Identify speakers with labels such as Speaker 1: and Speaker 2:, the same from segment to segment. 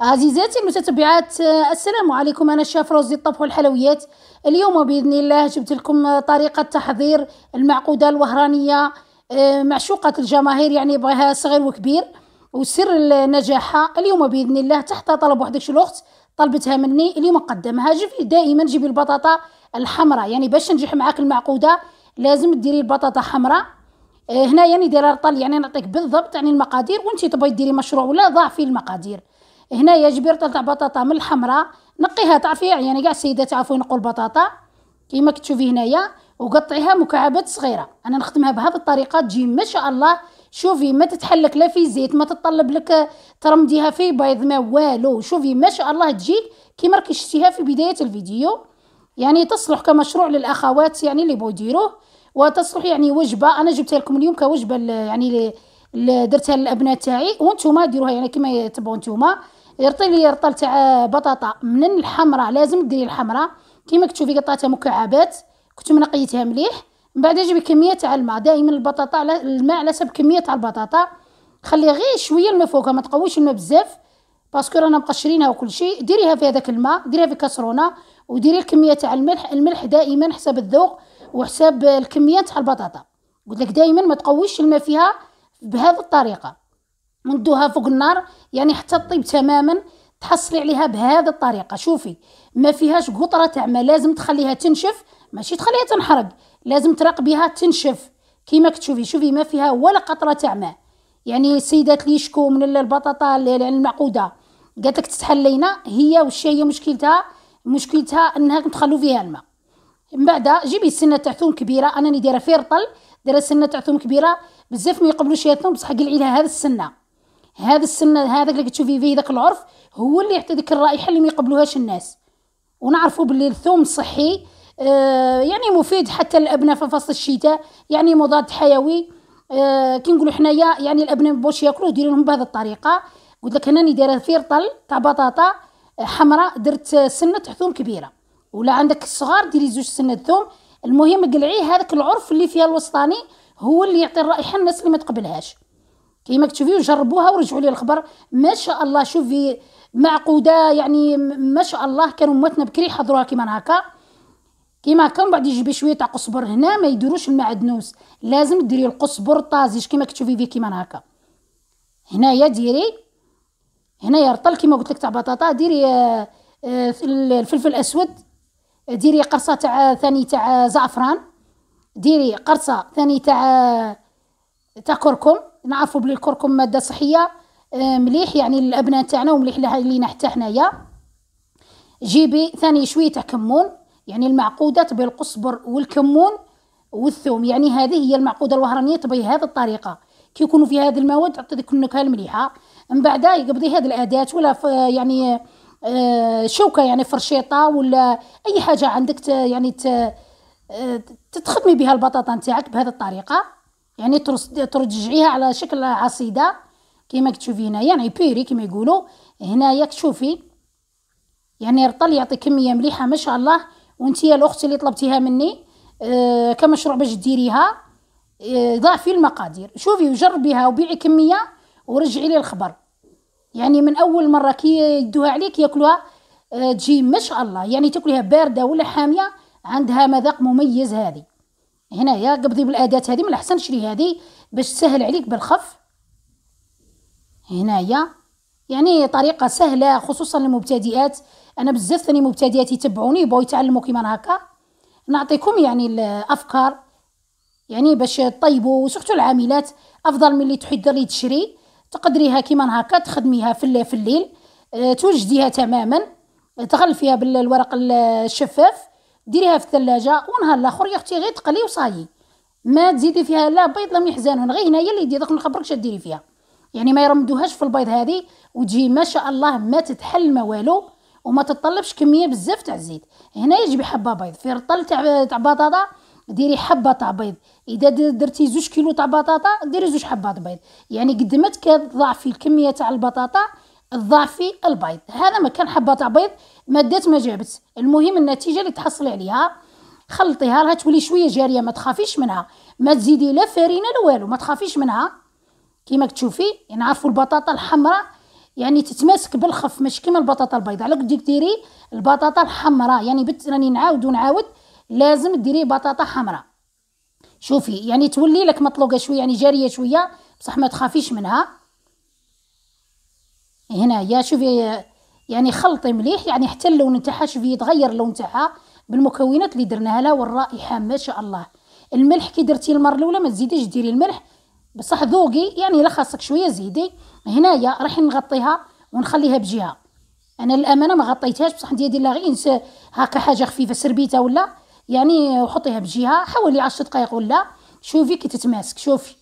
Speaker 1: عزيزاتي المتتبعات السلام عليكم انا الشاف روزي الطبخ والحلويات اليوم باذن الله جبت لكم طريقه تحضير المعقوده الوهرانيه آه، معشوقه الجماهير يعني بغاها صغير وكبير وسر نجاحها اليوم باذن الله تحت طلب وحدك الاخت طلبتها مني اليوم قدمها جيب دائما جيبي البطاطا الحمراء يعني باش تنجح معاك المعقوده لازم ديري البطاطا حمراء آه، هنا يعني دايره رطل يعني نعطيك بالضبط يعني المقادير وانت تبغي ديري مشروع ولا في المقادير هنايا جبير تاع بطاطا من الحمراء نقيها تعرفي يعني كاع السيدات تعرفوا ينقوا البطاطا كيما كتشوفي هنايا وقطعيها مكعبات صغيره انا نخدمها بهذه الطريقه تجي ما شاء الله شوفي ما تتحلك لا في زيت ما تطلب لك ترمديها في بيض ما والو شوفي ما شاء الله تجي كيما راكي شفتيها في بدايه الفيديو يعني تصلح كمشروع للاخوات يعني اللي بغوا يديروه وتصلح يعني وجبه انا جبتها لكم اليوم كوجبه يعني درتها للابناء تاعي وانتوما ديروها يعني كما تبغوا انتوما يرطي لي رطل تاع بطاطا من الحمراء لازم ديري الحمراء كما كتشوفي قطعتها مكعبات كنت منقيتها مليح من بعد جيبي كميه تاع الماء دائما البطاطا الماء على حسب كميه تاع البطاطا خلي غير شويه الماء فوقها ما تقويش الماء بزاف باسكو رانا مقشرينها وكل شيء ديريها في هذاك الماء ديريها في كاسرونه وديري الكميه تاع الملح الملح دائما حسب الذوق وحساب الكميه تاع البطاطا قلت لك دائما ما تقويش الماء فيها بهذه الطريقه ندوها فوق النار يعني حتى تطيب تماما تحصلي عليها بهذه الطريقه شوفي ما فيهاش قطره تاع ما لازم تخليها تنشف ماشي تخليها تنحرق لازم تراقبيها تنشف كيما كتشوفي شوفي ما فيها ولا قطره تاع ماء يعني السيدات اللي يشكو من البطاطا اللي المعقوده قالت لك تتحلينا هي وش هي مشكلتها مشكلتها انها تخلو فيها الماء من بعد جيبي سنه تاع ثوم كبيره انا راني دايره فيه رطل دايره سنه تاع ثوم كبيره بزاف ما يقبلوش الثوم بصح قلعي لها هذا السنه هذا السنه هذاك اللي تشوفي فيه ذاك العرف هو اللي يعطي ديك الرائحه اللي ما يقبلوهاش الناس ونعرفوا باللي الثوم صحي آه يعني مفيد حتى للابناء في فصل الشتاء يعني مضاد حيوي آه كي نقولوا حنايا يعني الابناء ما بغوش ياكلوه ديروا لهم بهذه الطريقه قلت لك هنا دايره فيه رطل تاع بطاطا حمراء درت سنه ثوم كبيره ولا عندك الصغار ديري زوج ثوم المهم قلعي هذاك العرف اللي فيها الوسطاني هو اللي يعطي الرائحه الناس اللي ما تقبلهاش كيما تشوفيو جربوها ورجعوا لي الخبر ما شاء الله شوفي معقوده يعني ما شاء الله كانوا ماتنا بكري يحضروها كيما هكا كيما هكا من بعد يجيبي شويه تاع قصبر هنا ما يديروش المعدنوس لازم ديري القصبر طازج كيما تشوفي فيه كيما هكا هنايا ديري هنايا رطل كيما قلت لك تاع بطاطا ديري آه، آه، الفلفل الاسود ديري قرصه تاع ثاني تاع زعفران ديري قرصه ثاني تاع تاع كركم نعرفوا بلي الكركم ماده صحيه آه، مليح يعني للابناء تاعنا ومليح لينا حتى حنايا جيبي ثاني شويه تاع كمون يعني المعقوده تبي القصبر والكمون والثوم يعني هذه هي المعقوده الوهرانيه تبي هذه الطريقه كي يكونوا في هذه المواد تعطي ديك النكهه المليحه من بعد يقبضي هذه الاداه ولا يعني آه، شوكه يعني فرشيطه ولا اي حاجه عندك يعني آه، تتخدمي بها البطاطا نتاعك بهذه الطريقه يعني ترجعيها على شكل عصيده كيما كتشوفي هنايا يعني بيري كيما يقولوا هنايا كتشوفي يعني رطل يعطي كميه مليحه ما شاء الله يا الاخت اللي طلبتيها مني آه كمشروع باش ديريها آه ضعفي المقادير شوفي وجربيها وبيعي كميه ورجعي لي الخبر يعني من اول مره كي يدوها عليك ياكلوها آه، تجي ما شاء الله يعني تاكليها بارده ولا حاميه عندها مذاق مميز هذه هنايا قبضي بالاداه هذه من الاحسن شري هذه باش تسهل عليك بالخف هنايا يعني طريقه سهله خصوصا للمبتدئات انا بزاف ثاني مبتدئات يتبعوني يبغوا يتعلموا كيما هكا نعطيكم يعني الافكار يعني باش طيبوا وسختوا العاملات افضل من اللي تحضر لي تشري تقدريها كيما هكا تخدميها في الليل في الليل آه، توجديها تماما تغلفيها بالورق الشفاف ديريها في الثلاجه ونهار الاخر يا اختي غير تقلي وصايي ما تزيدي فيها لا بيض لا محزانون غير هنايا اللي يدي دوك نخبرك شديري فيها يعني ما يرمدوهاش في البيض هذه وتجي ما شاء الله ما تتحل ما والو وما تطلبش كميه بزاف تاع الزيت هنا يجي حبه بيض في رطل تاع تاع بطاطا ديري حبه تاع بيض اذا درتي زوج كيلو تاع بطاطا ديري زوج حبات بيض يعني قد ما تضاعفي الكميه تاع البطاطا تضاعفي البيض هذا ما كان حبه تاع بيض مادات ما جابت المهم النتيجه اللي تحصلي عليها خلطيها راها تولي شويه جاريه ما تخافيش منها ما تزيدي لا فرينه لا والو ما تخافيش منها كيما تشوفي نعرفوا يعني البطاطا الحمراء يعني تتماسك بالخف مش كيما البطاطا البيضاء على قد ديري البطاطا الحمراء يعني بت راني نعاود ونعاود لازم ديري بطاطا حمراء شوفي يعني تولي لك مطلوقه شويه يعني جاريه شويه بصح ما تخافيش منها هنا يا شوفي يعني خلطي مليح يعني حتى اللون تاعها شوفي يتغير اللون تاعها بالمكونات اللي درناها لها والرائحه ما شاء الله الملح كي درتي المره الاولى ما تزيديش ديري الملح بصح ذوقي يعني الا خاصك شويه زيدي هنايا راح نغطيها ونخليها بجهه انا للامانه ما غطيتهاش بصح ندير لها غير هكا حاجه خفيفه سربيته ولا يعني وحطيها بجهه حوالي 10 دقائق ولا شوفي كي تتماسك شوفي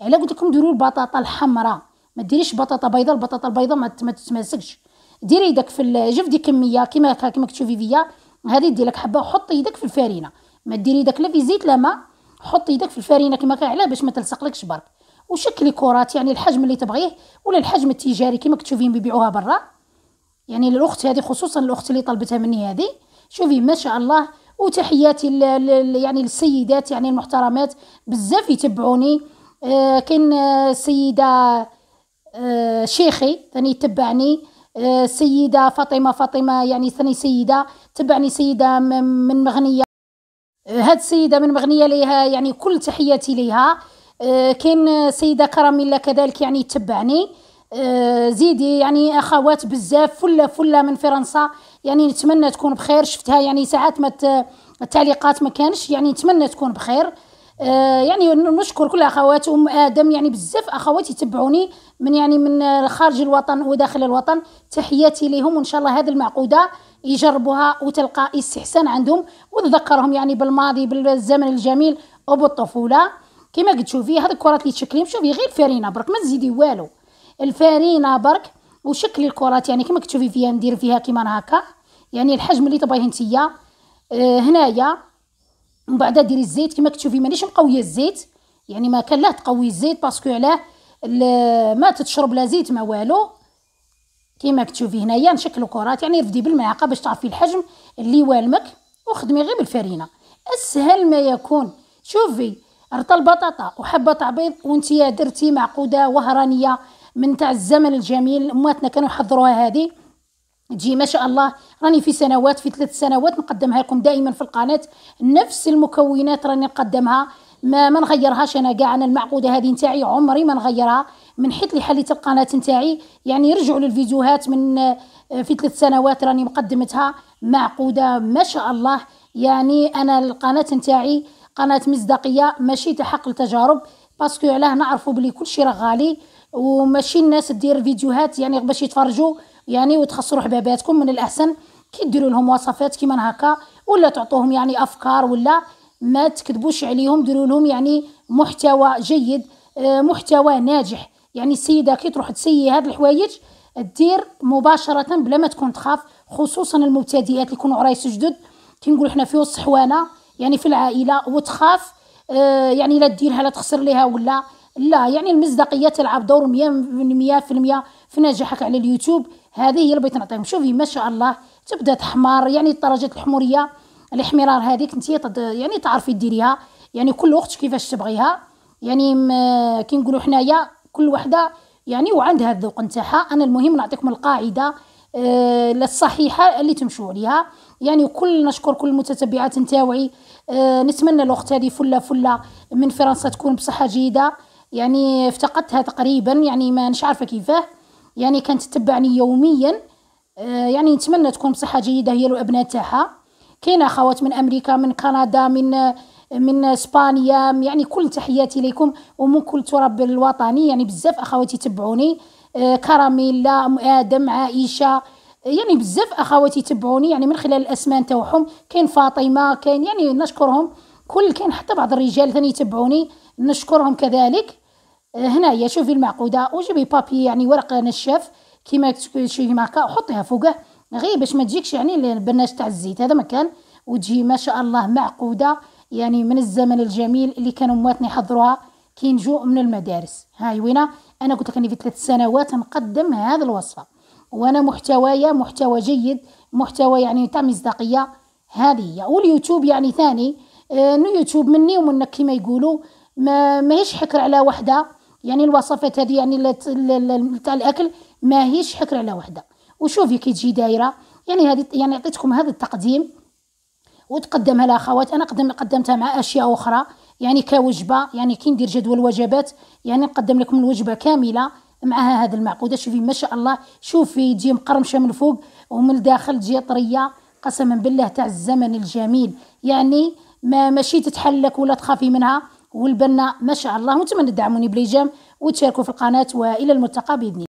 Speaker 1: على قلت لكم ديروا البطاطا الحمراء ما ديريش بطاطا بيضاء البطاطا البيضاء ما تتماسكش ديري يدك في جف دي كميه كيما كيما كتشوفي فيا هذه دير لك حبه وحطي يدك في الفرينه ما ديري يدك لا في زيت لا ما حطي يدك في الفرينه كيما علاه باش ما تلصقلكش برك وشكلي كرات يعني الحجم اللي تبغيه ولا الحجم التجاري كيما تشوفين بيبيعوها برا يعني الاخت هذه خصوصا الاخت اللي طلبتها مني هذه شوفي ما شاء الله وتحياتي يعني للسيدات يعني المحترمات بزاف يتبعوني آه كاين السيده آه،, آه شيخي ثاني يتبعني آه سيده فاطمه فاطمه يعني ثاني سيده تبعني سيده من مغنيه آه، هاد السيده من مغنيه ليها يعني كل تحياتي ليها آه، كاين سيده كراميلا كذلك يعني تبعني آه، زيدي يعني اخوات بزاف فله فله من فرنسا يعني نتمنى تكون بخير شفتها يعني ساعات ما التعليقات ما كانش يعني نتمنى تكون بخير آه، يعني نشكر كل اخوات ام ادم يعني بزاف اخوات يتبعوني من يعني من خارج الوطن وداخل الوطن تحياتي لهم وان شاء الله هذه المعقوده يجربوها وتلقى استحسان عندهم وتذكرهم يعني بالماضي بالزمن الجميل وبالطفوله كما قلت شوفي هذه الكرات اللي تشكلهم شوفي غير فرينه برك ما تزيدي والو الفارينه برك وشكل الكرات يعني كما كتشوفي فيها ندير فيها كيما هكا يعني الحجم اللي تبغيه نتيا آه هنايا من بعد ديري الزيت كما كتشوفي مانيش مقويه الزيت يعني ما كان لا تقوي الزيت باسكو علاه ما تتشرب لا زيت ما والو كما كتشوفي هنايا نشكلو كرات يعني رفدي بالملعقه باش تعرفي الحجم اللي والمك وخدمي غير بالفرينه اسهل ما يكون شوفي رطل البطاطا وحبه تعبيض وانتيا درتي معقوده وهرانيه من تاع الزمن الجميل اماتنا كانوا يحضروها هذه تجي ما شاء الله راني في سنوات في ثلاث سنوات نقدمها لكم دائما في القناه نفس المكونات راني نقدمها ما ما نغيرهاش انا كاع انا المعقوده هذه نتاعي عمري ما نغيرها من حيت اللي حليت القناه نتاعي يعني رجعوا للفيديوهات من آه، في ثلاث سنوات راني مقدمتها معقوده ما شاء الله يعني انا القناه نتاعي قناه مصداقيه ماشي تحقل تجارب باسكو علاه نعرفوا بلي كلشي راه غالي وماشي الناس دير فيديوهات يعني باش يتفرجوا يعني وتخسروا حباباتكم من الاحسن كي ديروا لهم وصفات كيما هكا ولا تعطوهم يعني افكار ولا ما تكذبوش عليهم ديروا لهم يعني محتوى جيد آه، محتوى ناجح يعني السيده كي تروح تسيي هاد الحوايج دير مباشره بلا ما تكون تخاف خصوصا المبتدئات اللي يكونوا عرايس جدد كي نقولوا حنا وسط الصحوانه يعني في العائله وتخاف آه، يعني لا ديرها لا تخسر ليها ولا لا يعني المصداقيه تلعب دور 100% في نجاحك على اليوتيوب هذه هي اللي بغيت نعطيهم شوفي ما شاء الله تبدا تحمر يعني درجه الحموريه الاحمرار هذيك انت يعني تعرفي ديريها يعني كل وقت كيفاش تبغيها يعني كي نقولوا حنايا كل وحده يعني وعندها الذوق نتاعها انا المهم نعطيكم القاعده آه، الصحيحه اللي تمشوا عليها يعني كل نشكر كل المتتبعات نتاوعي آه، نتمنى الاخت هذه فله فله من فرنسا تكون بصحه جيده يعني افتقدتها تقريبا يعني ما نش عارفه كيفاه يعني كانت تتبعني يوميا آه، يعني نتمنى تكون بصحه جيده هي والابناء تاعها كاين اخوات من امريكا من كندا من من اسبانيا يعني كل تحياتي لكم ومن كل تراب الوطني يعني بزاف اخواتي تبعوني آه، كراميلا ادم عائشه يعني بزاف اخواتي تبعوني يعني من خلال الأسماء تاعهم كاين فاطمه كاين يعني نشكرهم كل كاين حتى بعض الرجال ثاني يتبعوني نشكرهم كذلك آه، هنايا شوفي المعقودة وجيبي بابي يعني ورقة نشاف كيما كيما هكا وحطيها فوقه غير باش ما تجيكش يعني البرناج تاع الزيت هذا مكان وتجي ما شاء الله معقودة يعني من الزمن الجميل اللي كانوا مواتنا يحضروها كي نجو من المدارس هاي وينا انا قلت لك اني في ثلاث سنوات نقدم هذه الوصفه وانا محتوايا محتوى جيد محتوى يعني تاع مصداقيه هذه هي واليوتيوب يعني ثاني آه، انه يوتيوب مني ومنك كيما يقولوا ما ماهيش حكر على وحده يعني الوصفات هذه يعني تاع الاكل ماهيش حكر على وحده وشوفي كي تجي دايره يعني هذه يعني عطيتكم هذا التقديم وتقدمها لاخوات انا قدم قدمتها مع اشياء اخرى يعني كوجبه يعني كي ندير جدول وجبات يعني نقدم لكم الوجبه كامله معها هذا المعقوده شوفي ما شاء الله شوفي تجي مقرمشه من الفوق ومن الداخل تجي طريه قسما بالله تاع الزمن الجميل يعني ما ماشي تتحلك ولا تخافي منها والبنا ما شاء الله وانتم تدعموني بليجام وتشاركوا في القناه والى الملتقى باذن الله